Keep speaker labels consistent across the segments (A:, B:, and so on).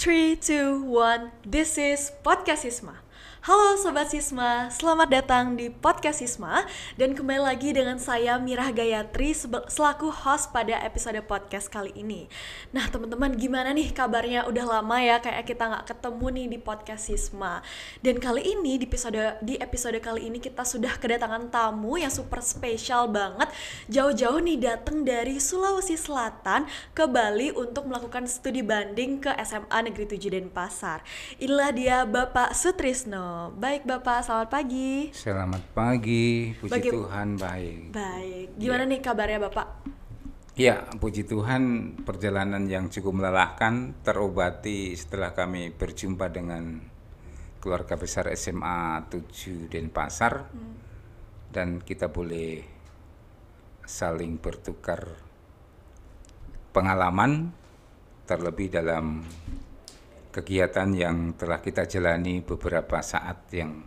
A: 3, 2, 1, this is Podcast Isma. Halo Sobat Sisma, selamat datang di Podcast Sisma Dan kembali lagi dengan saya Mirah Gayatri selaku host pada episode podcast kali ini Nah teman-teman gimana nih kabarnya? Udah lama ya kayak kita nggak ketemu nih di Podcast Sisma Dan kali ini di episode, di episode kali ini kita sudah kedatangan tamu yang super spesial banget Jauh-jauh nih datang dari Sulawesi Selatan ke Bali untuk melakukan studi banding ke SMA Negeri 7 Denpasar Inilah dia Bapak Sutrisno Eh, baik Bapak, selamat pagi.
B: Selamat pagi, puji Bagi... Tuhan baik.
A: Baik, ya. gimana ya. nih kabarnya Bapak?
B: Ya, puji Tuhan perjalanan yang cukup melelahkan terobati setelah kami berjumpa dengan keluarga besar SMA 7 Denpasar hmm. dan kita boleh saling bertukar pengalaman terlebih dalam kegiatan yang telah kita jalani beberapa saat yang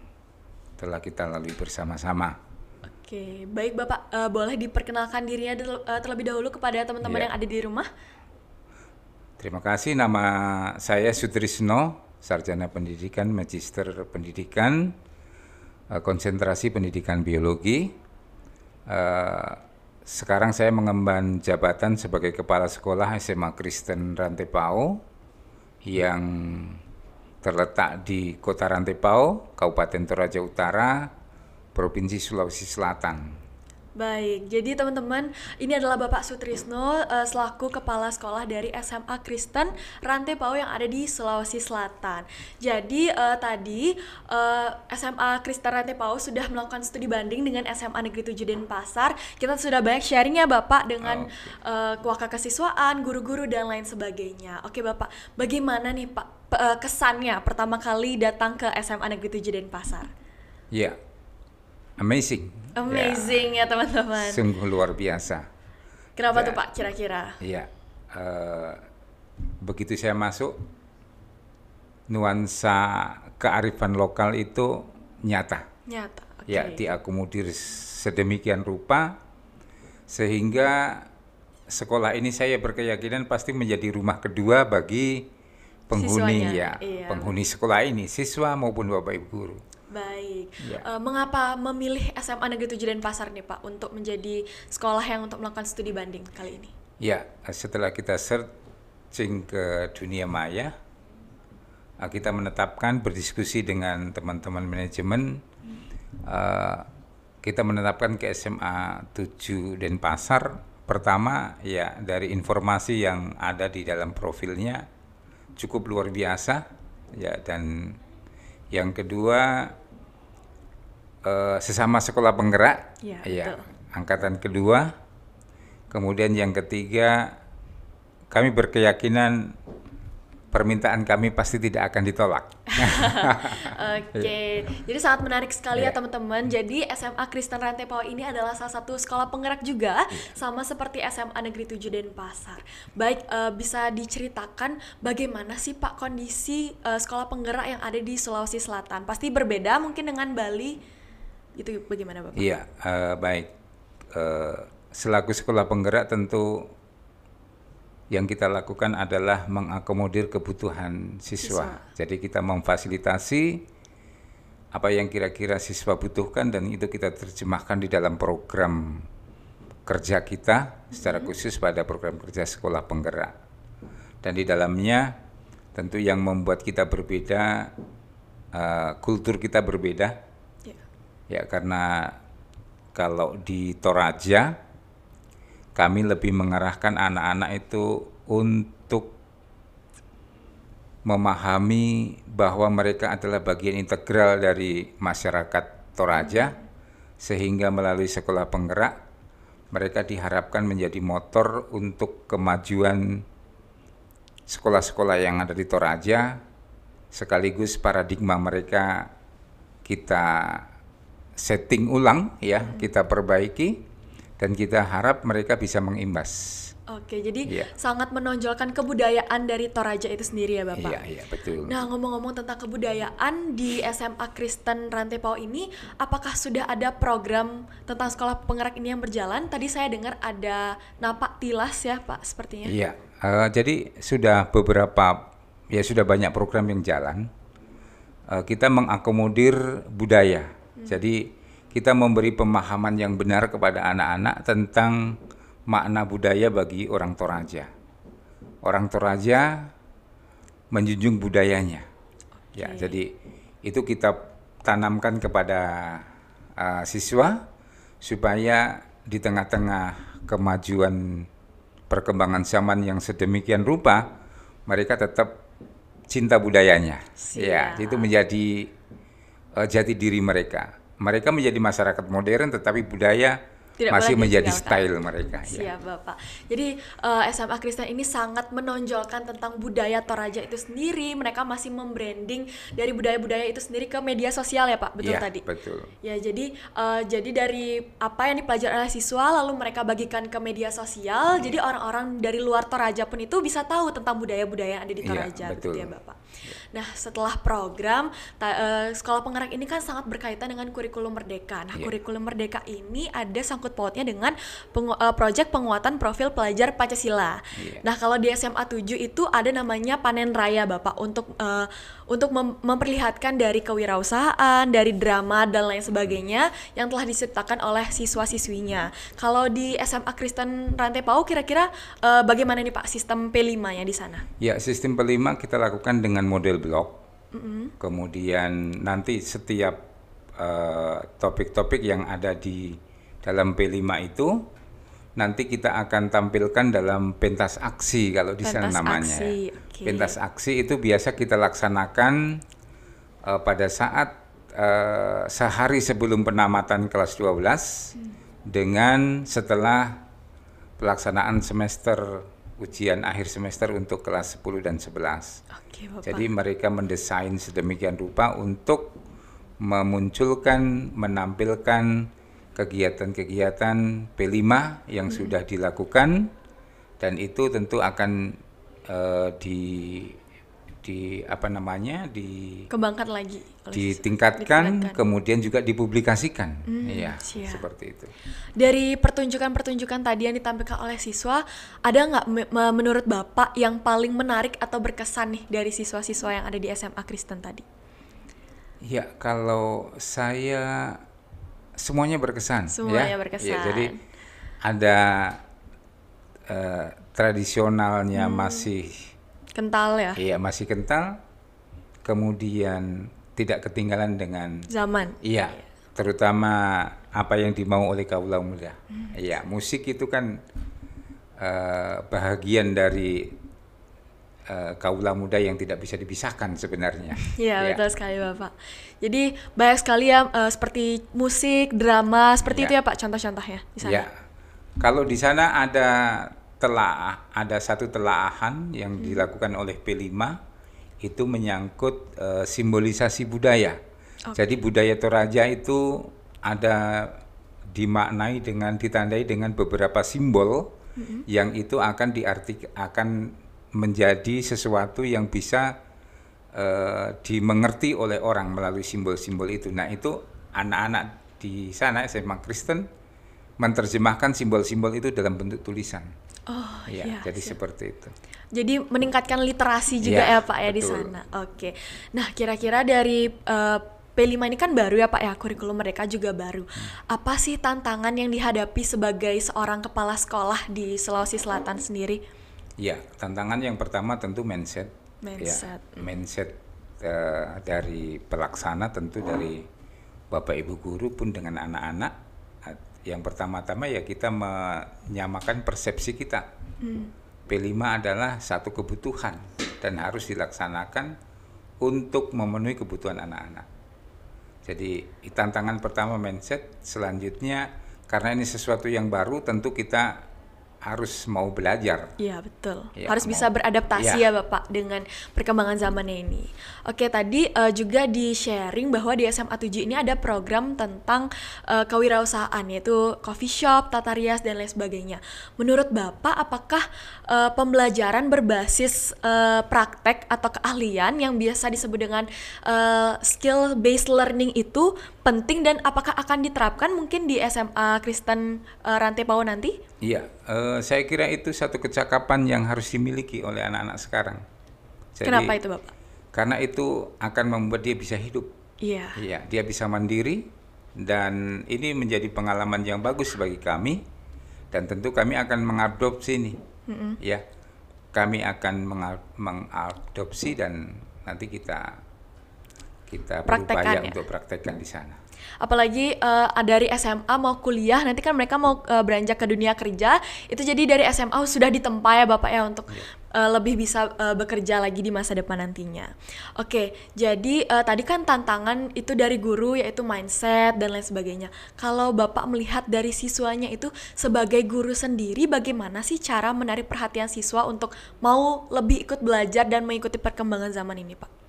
B: telah kita lalui bersama-sama.
A: Oke, baik Bapak, uh, boleh diperkenalkan dirinya eh, terlebih dahulu kepada teman-teman ya. yang ada di rumah.
B: Terima kasih, nama saya Sutrisno, sarjana pendidikan, magister pendidikan, eh, konsentrasi pendidikan biologi. sekarang saya mengemban jabatan sebagai kepala sekolah SMA Kristen Rantepao yang terletak di Kota Rantepao, Kabupaten Toraja Utara, Provinsi Sulawesi Selatan.
A: Baik, jadi teman-teman, ini adalah Bapak Sutrisno eh, selaku kepala sekolah dari SMA Kristen Rantai Pau yang ada di Sulawesi Selatan. Jadi uh, tadi uh, eh, SMA Kristen Rantai Pau sudah melakukan studi banding dengan SMA Negeri 7 Denpasar. Kita sudah banyak sharing ya Bapak dengan oh, okay. uh, kuaka kesiswaan, guru-guru dan lain sebagainya. Oke Bapak, bagaimana nih Pak kesannya pertama kali datang ke SMA Negeri 7 Denpasar?
B: Iya. Yeah amazing.
A: Amazing ya, ya teman-teman. Sungguh
B: luar biasa.
A: Kenapa ya, tuh Pak kira-kira?
B: Iya. Uh, begitu saya masuk nuansa kearifan lokal itu nyata.
A: Nyata. Okay. Ya,
B: diakomodir sedemikian rupa sehingga sekolah ini saya berkeyakinan pasti menjadi rumah kedua bagi
A: penghuni Siswanya, ya, iya. penghuni
B: sekolah ini, siswa maupun Bapak Ibu guru.
A: Baik. Yeah. Iya. Uh, mengapa memilih SMA Negeri 7 Denpasar nih Pak untuk menjadi sekolah yang untuk melakukan studi banding kali ini?
B: Ya, setelah kita searching ke dunia maya, eh, kita menetapkan berdiskusi dengan teman-teman manajemen, hmm. uh, kita menetapkan ke SMA 7 Pasar. Pertama, ya dari informasi yang ada di dalam profilnya cukup luar biasa, ya dan yang kedua uh, sesama sekolah penggerak, ya, ya betul. angkatan kedua, kemudian yang ketiga kami berkeyakinan permintaan kami pasti tidak akan ditolak.
A: Oke, okay. Iya. jadi sangat menarik sekali yeah. ya iya. teman-teman. Jadi SMA Kristen Rantai ini adalah salah satu sekolah penggerak juga, yeah. sama seperti SMA Negeri 7 Denpasar. Baik, uh, bisa diceritakan bagaimana sih Pak kondisi uh, sekolah penggerak yang ada di Sulawesi Selatan? Pasti berbeda mungkin dengan Bali. Itu bagaimana Bapak? Iya,
B: uh, baik. Uh, selaku sekolah penggerak tentu yang kita lakukan adalah mengakomodir kebutuhan siswa. siswa. Jadi kita memfasilitasi apa yang kira-kira siswa butuhkan dan itu kita terjemahkan di dalam program kerja kita secara mm-hmm. khusus pada program kerja sekolah penggerak. Dan di dalamnya tentu yang membuat kita berbeda uh, kultur kita berbeda Ya karena kalau di Toraja kami lebih mengarahkan anak-anak itu untuk memahami bahwa mereka adalah bagian integral dari masyarakat Toraja sehingga melalui sekolah penggerak mereka diharapkan menjadi motor untuk kemajuan sekolah-sekolah yang ada di Toraja sekaligus paradigma mereka kita setting ulang ya, hmm. kita perbaiki dan kita harap mereka bisa mengimbas.
A: Oke, jadi yeah. sangat menonjolkan kebudayaan dari Toraja itu sendiri ya Bapak? Iya, yeah,
B: yeah, betul. Nah
A: ngomong-ngomong tentang kebudayaan di SMA Kristen Rantai Pau ini, apakah sudah ada program tentang sekolah pengerak ini yang berjalan? Tadi saya dengar ada napak tilas ya Pak sepertinya. Iya,
B: yeah. uh, jadi sudah beberapa, ya sudah banyak program yang jalan. Uh, kita mengakomodir budaya Hmm. Jadi kita memberi pemahaman yang benar kepada anak-anak tentang makna budaya bagi orang Toraja. Orang Toraja menjunjung budayanya. Okay. Ya, jadi itu kita tanamkan kepada uh, siswa supaya di tengah-tengah kemajuan perkembangan zaman yang sedemikian rupa, mereka tetap cinta budayanya. Ya, Siap. Ya, itu menjadi uh, jati diri mereka. Mereka menjadi masyarakat modern tetapi budaya tidak masih menjadi style mereka. Ya. Siap ya.
A: bapak. Jadi uh, eh, SMA Kristen ini sangat menonjolkan tentang budaya Toraja itu sendiri. Mereka masih membranding dari budaya-budaya itu sendiri ke media sosial ya pak, betul ya, tadi. Betul. Ya jadi uh, jadi dari apa yang dipelajari oleh siswa lalu mereka bagikan ke media sosial. Hmm. Jadi orang-orang dari luar Toraja pun itu bisa tahu tentang budaya-budaya yang ada di iya, Toraja, ya, betul. Gitu betul ya bapak. Ya. Nah, setelah program ta, uh, sekolah penggerak ini kan sangat berkaitan dengan kurikulum merdeka. Nah, yeah. kurikulum merdeka ini ada sangkut pautnya dengan pengu uh, eh, proyek penguatan profil pelajar Pancasila. Yeah. Nah, kalau di SMA 7 itu ada namanya panen raya Bapak untuk uh, untuk mem memperlihatkan dari kewirausahaan, dari drama dan lain sebagainya yang telah diciptakan oleh siswa-siswinya. Kalau di SMA Kristen Rantai Pau kira-kira uh, bagaimana nih Pak sistem P5-nya di sana?
B: Ya, sistem P5 kita lakukan dengan model blog. Mm-hmm. Kemudian nanti setiap eh, topik-topik uh, yang ada di dalam P5 itu nanti kita akan tampilkan dalam pentas aksi kalau di sana namanya. Aksi. Okay. Pentas aksi itu biasa kita laksanakan uh, pada saat uh, sehari sebelum penamatan kelas 12 hmm. dengan setelah pelaksanaan semester ujian akhir semester untuk kelas 10 dan 11. Okay, Bapak. Jadi mereka mendesain sedemikian rupa untuk memunculkan, menampilkan kegiatan-kegiatan P5 yang hmm. sudah dilakukan dan itu tentu akan uh, di di apa namanya di
A: kembangkan lagi ditingkatkan, ditingkatkan.
B: kemudian juga dipublikasikan hmm, ya siap. seperti itu
A: dari pertunjukan-pertunjukan tadi yang ditampilkan oleh siswa ada nggak menurut bapak yang paling menarik atau berkesan nih dari siswa-siswa yang ada di SMA Kristen tadi
B: ya kalau saya semuanya berkesan semuanya ya. berkesan ya, jadi ada uh, tradisionalnya hmm. masih
A: Kental ya? Iya,
B: masih kental. Kemudian tidak ketinggalan dengan zaman. Iya. iya. Terutama apa yang dimau oleh kaum muda. Hmm. Iya, musik itu kan uh, bahagian dari uh, eh, kaula muda yang tidak bisa dipisahkan sebenarnya.
A: Iya, ya. betul sekali Bapak. Jadi banyak sekali ya uh, seperti musik, drama, seperti ya. itu ya Pak contoh-contohnya di sana.
B: Iya. Kalau di sana ada telah ada satu telaahan yang hmm. dilakukan oleh P5 itu menyangkut e, simbolisasi budaya. Okay. Jadi budaya Toraja itu ada dimaknai dengan ditandai dengan beberapa simbol hmm. yang itu akan diartik akan menjadi sesuatu yang bisa uh, dimengerti oleh orang melalui simbol-simbol itu. Nah, itu anak-anak di sana SMA Kristen menerjemahkan simbol-simbol itu dalam bentuk tulisan.
A: Oh ya, iya. Jadi siap. seperti itu. Jadi meningkatkan literasi juga ya, ya Pak ya betul. di sana. Oke. Nah, kira-kira dari uh, eh, P5 ini kan baru ya Pak ya, kurikulum mereka juga baru. Hmm. Apa sih tantangan yang dihadapi sebagai seorang kepala sekolah di Sulawesi Selatan sendiri?
B: Ya, tantangan yang pertama tentu mindset.
A: Mindset. Ya,
B: mindset uh, dari pelaksana tentu oh. dari Bapak Ibu guru pun dengan anak-anak yang pertama-tama ya kita menyamakan persepsi kita. Hmm. P5 adalah satu kebutuhan dan harus dilaksanakan untuk memenuhi kebutuhan anak-anak. Jadi tantangan pertama mindset, selanjutnya karena ini sesuatu yang baru tentu kita harus mau belajar.
A: Iya betul. Ya, harus mau. bisa beradaptasi ya. ya bapak dengan perkembangan zamannya ini. Oke tadi uh, juga di sharing bahwa di SMA 7 ini ada program tentang uh, kewirausahaan yaitu coffee shop, tata rias dan lain sebagainya. Menurut bapak apakah uh, pembelajaran berbasis uh, praktek atau keahlian yang biasa disebut dengan uh, skill based learning itu penting dan apakah akan diterapkan mungkin di SMA Kristen uh, Rantai Pau nanti?
B: Iya, uh, saya kira itu satu kecakapan yang harus dimiliki oleh anak-anak sekarang. Jadi, Kenapa itu, Bapak? Karena itu akan membuat dia bisa hidup. Iya. Iya, dia bisa mandiri dan ini menjadi pengalaman yang bagus bagi kami dan tentu kami akan mengadopsi ini. Mm -hmm. Ya. Kami akan mengadopsi dan nanti kita kita berupaya ya? untuk praktekkan di sana.
A: Apalagi uh, dari SMA mau kuliah, nanti kan mereka mau uh, beranjak ke dunia kerja, itu jadi dari SMA sudah ditempa ya Bapak ya untuk ya. uh, lebih bisa uh, bekerja lagi di masa depan nantinya. Oke, jadi uh, tadi kan tantangan itu dari guru yaitu mindset dan lain sebagainya. Kalau Bapak melihat dari siswanya itu sebagai guru sendiri bagaimana sih cara menarik perhatian siswa untuk mau lebih ikut belajar dan mengikuti perkembangan zaman ini, Pak?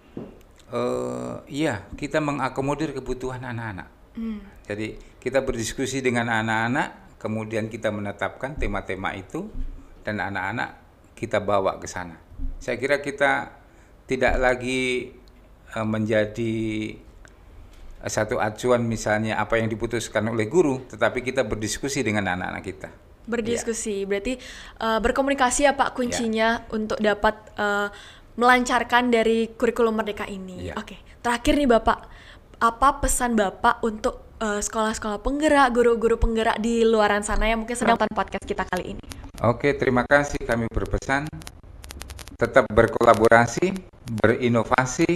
B: uh, iya kita mengakomodir kebutuhan anak-anak. Hmm. Jadi kita berdiskusi dengan anak-anak, kemudian kita menetapkan tema-tema itu dan anak-anak kita bawa ke sana. Saya kira kita tidak lagi uh, menjadi eh, satu acuan misalnya apa yang diputuskan oleh guru, tetapi kita berdiskusi dengan anak-anak kita.
A: Berdiskusi, ya. berarti uh, berkomunikasi ya Pak iya. kuncinya ya. untuk dapat uh, melancarkan dari kurikulum merdeka ini. Yeah. Oke, okay. terakhir nih Bapak, apa pesan Bapak untuk uh, sekolah-sekolah penggerak, guru-guru penggerak di luaran sana yang mungkin sedang tanpa podcast kita kali ini?
B: Oke, okay, terima kasih kami berpesan tetap berkolaborasi, berinovasi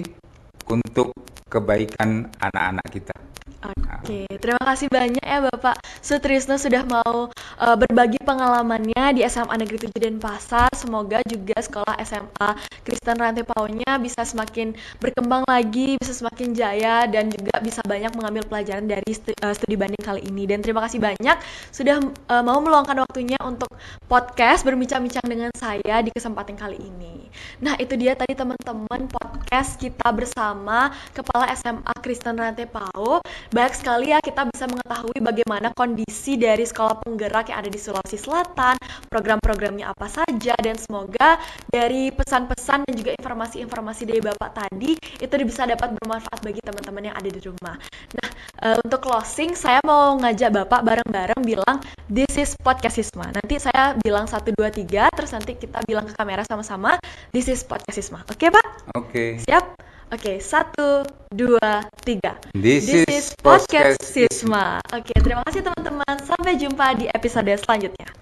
B: untuk kebaikan anak-anak kita.
A: Oke, okay. terima kasih banyak ya Bapak Sutrisno sudah mau uh, berbagi pengalamannya di SMA Negeri 7 Pasar, Semoga juga sekolah SMA Kristen Rantai Paunya bisa semakin berkembang lagi, bisa semakin jaya dan juga bisa banyak mengambil pelajaran dari studi, uh, eh, studi banding kali ini. Dan terima kasih banyak sudah uh, mau meluangkan waktunya untuk podcast berbincang-bincang dengan saya di kesempatan kali ini. Nah, itu dia tadi teman-teman podcast kita bersama Kepala SMA Kristen Rantai Pau. Baik sekali ya kita bisa mengetahui bagaimana kondisi dari sekolah penggerak anak yang ada di Sulawesi Selatan, program-programnya apa saja, dan semoga dari pesan-pesan dan juga informasi-informasi dari Bapak tadi itu bisa dapat bermanfaat bagi teman-teman yang ada di rumah. Nah, eh, untuk closing, saya mau ngajak Bapak bareng-bareng bilang, this is podcastisma. Nanti saya bilang 1, 2, 3, terus nanti kita bilang ke kamera sama-sama, this is podcastisma. Oke, okay, Pak?
B: Oke. Okay. Siap?
A: Oke, okay, satu, dua, tiga.
B: This, This is Podcast Sisma.
A: Oke, okay, terima kasih teman-teman. Sampai jumpa di episode selanjutnya.